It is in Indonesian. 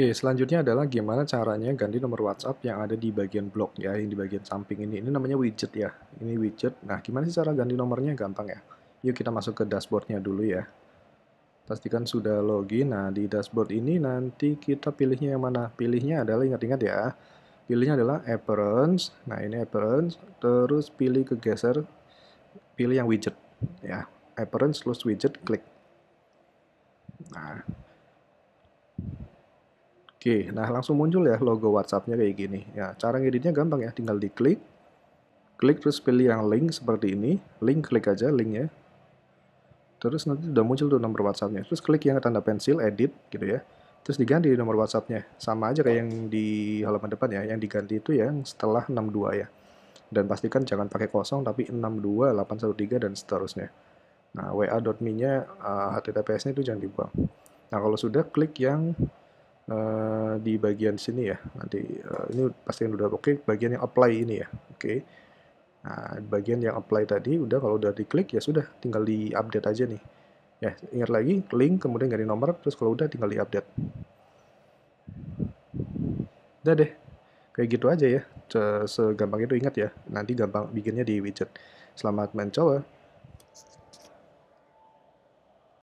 Oke, selanjutnya adalah gimana caranya ganti nomor WhatsApp yang ada di bagian blog ya, yang di bagian samping ini. Ini namanya widget ya. Ini widget. Nah, gimana sih cara ganti nomornya? Gampang ya. Yuk kita masuk ke dashboardnya dulu ya. Pastikan sudah login. Nah, di dashboard ini nanti kita pilihnya yang mana? Pilihnya adalah, ingat-ingat ya, pilihnya adalah appearance. Nah, ini appearance. Terus pilih ke kegeser, pilih yang widget ya. Appearance, plus widget, klik. Nah, Oke, nah langsung muncul ya logo WhatsApp-nya kayak gini. Ya, cara ngeditnya gampang ya, tinggal diklik. Klik terus pilih yang link seperti ini. Link klik aja linknya. Terus nanti udah muncul tuh nomor WhatsApp-nya. Terus klik yang tanda pensil, edit gitu ya. Terus diganti nomor WhatsApp-nya. Sama aja kayak yang di halaman depan ya. Yang diganti itu yang setelah 62 ya. Dan pastikan jangan pakai kosong tapi 62813 dan seterusnya. Nah, wa.me-nya uh, eh, https-nya itu jangan dibuang. Nah, kalau sudah klik yang Eh, di bagian sini ya nanti uh, ini yang udah oke okay. bagian yang apply ini ya oke okay. nah bagian yang apply tadi udah kalau udah diklik ya sudah tinggal di update aja nih ya ingat lagi link kemudian ganti nomor terus kalau udah tinggal di update udah deh kayak gitu aja ya segampang itu ingat ya nanti gampang bikinnya di widget selamat mencoba